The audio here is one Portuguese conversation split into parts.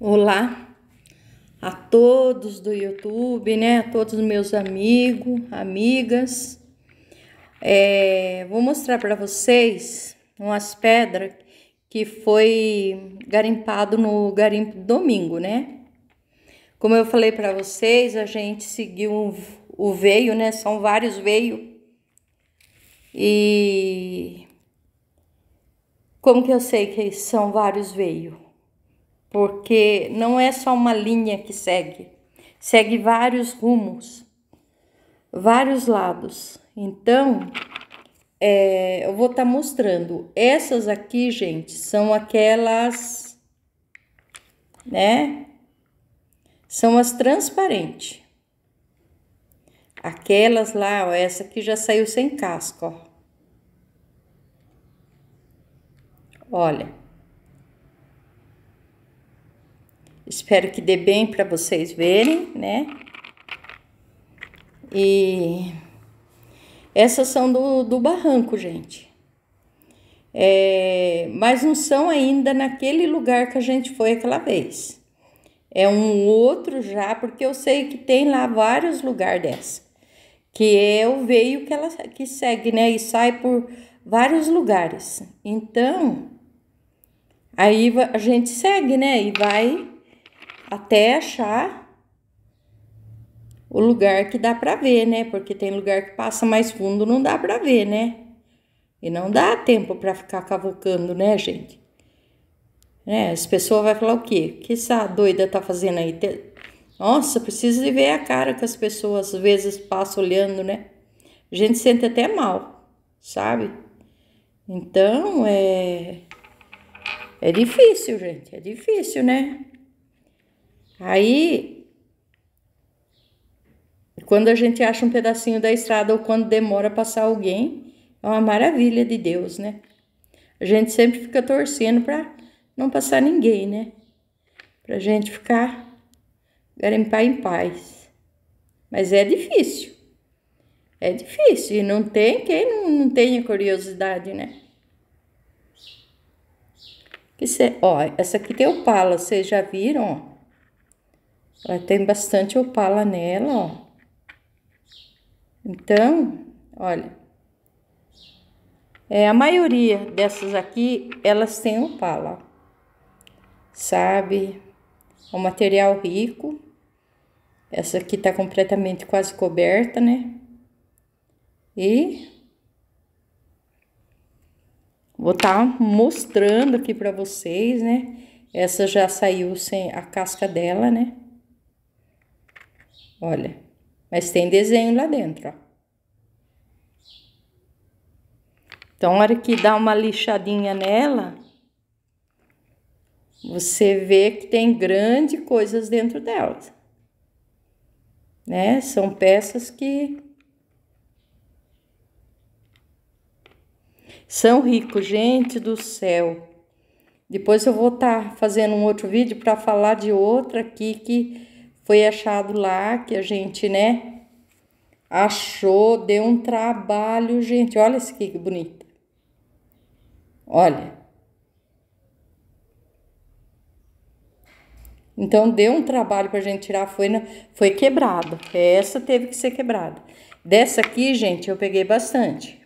Olá a todos do YouTube, né? A todos os meus amigos, amigas. É, vou mostrar para vocês umas pedras que foi garimpado no garimpo domingo, né? Como eu falei para vocês, a gente seguiu o veio, né? São vários veio. E como que eu sei que são vários veio? porque não é só uma linha que segue, segue vários rumos, vários lados. Então, é, eu vou estar tá mostrando. Essas aqui, gente, são aquelas, né? São as transparentes. Aquelas lá, ó, essa aqui já saiu sem casca, ó. Olha. Espero que dê bem para vocês verem, né? E essas são do, do barranco, gente. É, mas não são ainda naquele lugar que a gente foi aquela vez. É um outro já, porque eu sei que tem lá vários lugares dessa. Que é o veio que ela que segue, né? E sai por vários lugares. Então, aí a gente segue, né? E vai até achar o lugar que dá para ver, né? Porque tem lugar que passa mais fundo, não dá para ver, né? E não dá tempo para ficar cavocando, né, gente? Né? As pessoas vão falar o quê? O que essa doida tá fazendo aí? Nossa, precisa de ver a cara que as pessoas às vezes passam olhando, né? A gente sente até mal, sabe? Então, é... É difícil, gente. É difícil, né? Aí, quando a gente acha um pedacinho da estrada ou quando demora passar alguém, é uma maravilha de Deus, né? A gente sempre fica torcendo para não passar ninguém, né? Pra gente ficar garimpar em paz. Mas é difícil. É difícil. E não tem quem não, não tenha curiosidade, né? Que é, ó, essa aqui tem o palo. vocês já viram? Ó. Ela tem bastante opala nela, ó. Então, olha. É, a maioria dessas aqui, elas têm opala. Sabe? É um material rico. Essa aqui tá completamente quase coberta, né? E vou estar tá mostrando aqui para vocês, né? Essa já saiu sem a casca dela, né? Olha, mas tem desenho lá dentro, ó. Então, na hora que dá uma lixadinha nela, você vê que tem grandes coisas dentro dela. Né? São peças que são ricos, gente do céu. Depois eu vou estar tá fazendo um outro vídeo para falar de outra aqui que foi achado lá, que a gente, né, achou, deu um trabalho, gente. Olha esse aqui que bonito. Olha. Então, deu um trabalho pra gente tirar, foi, foi quebrado Essa teve que ser quebrada. Dessa aqui, gente, eu peguei bastante.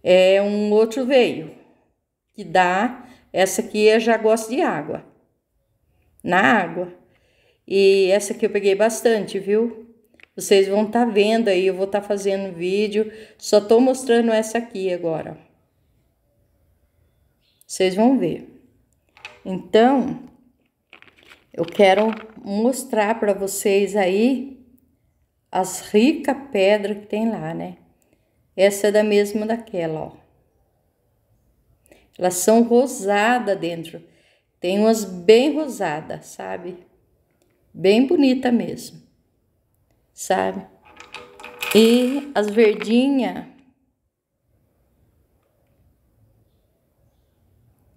É um outro veio, que dá... Essa aqui eu é, já gosto de água. Na água. E essa aqui eu peguei bastante, viu? Vocês vão estar tá vendo aí, eu vou estar tá fazendo vídeo. Só tô mostrando essa aqui agora. Vocês vão ver. Então, eu quero mostrar para vocês aí as ricas pedras que tem lá, né? Essa é da mesma daquela, ó. Elas são rosadas dentro. Tem umas bem rosadas, sabe? bem bonita mesmo, sabe? E as verdinhas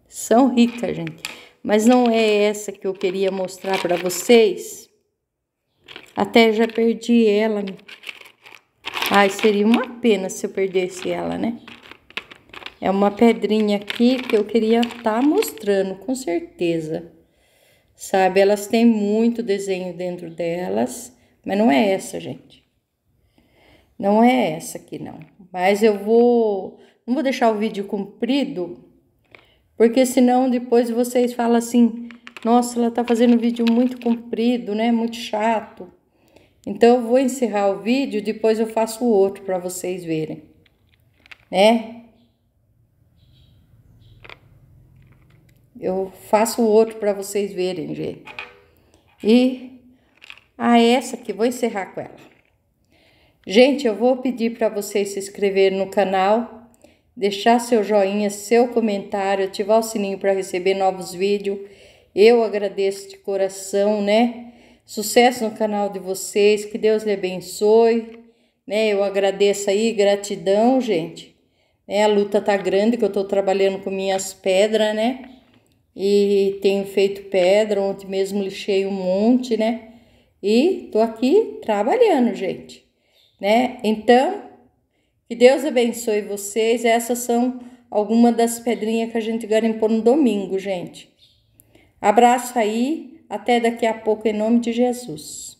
são ricas, gente. Mas não é essa que eu queria mostrar para vocês. Até já perdi ela. Ai, seria uma pena se eu perdesse ela, né? É uma pedrinha aqui que eu queria estar tá mostrando, com certeza sabe? Elas têm muito desenho dentro delas, mas não é essa, gente. Não é essa aqui, não. Mas eu vou. Não vou deixar o vídeo comprido, porque senão depois vocês falam assim: nossa, ela tá fazendo um vídeo muito comprido, né? Muito chato. Então eu vou encerrar o vídeo, depois eu faço outro para vocês verem, né? Eu faço outro para vocês verem, gente. E a essa aqui vou encerrar com ela. Gente, eu vou pedir para vocês se inscreverem no canal, deixar seu joinha, seu comentário, ativar o sininho para receber novos vídeos. Eu agradeço de coração, né? Sucesso no canal de vocês, que Deus lhe abençoe, né? Eu agradeço aí, gratidão, gente. Né? A luta tá grande que eu tô trabalhando com minhas pedras, né? e tenho feito pedra, ontem mesmo lixei um monte, né? E tô aqui trabalhando, gente, né? Então, que Deus abençoe vocês. Essas são algumas das pedrinhas que a gente garimpou no domingo, gente. Abraço aí, até daqui a pouco, em nome de Jesus.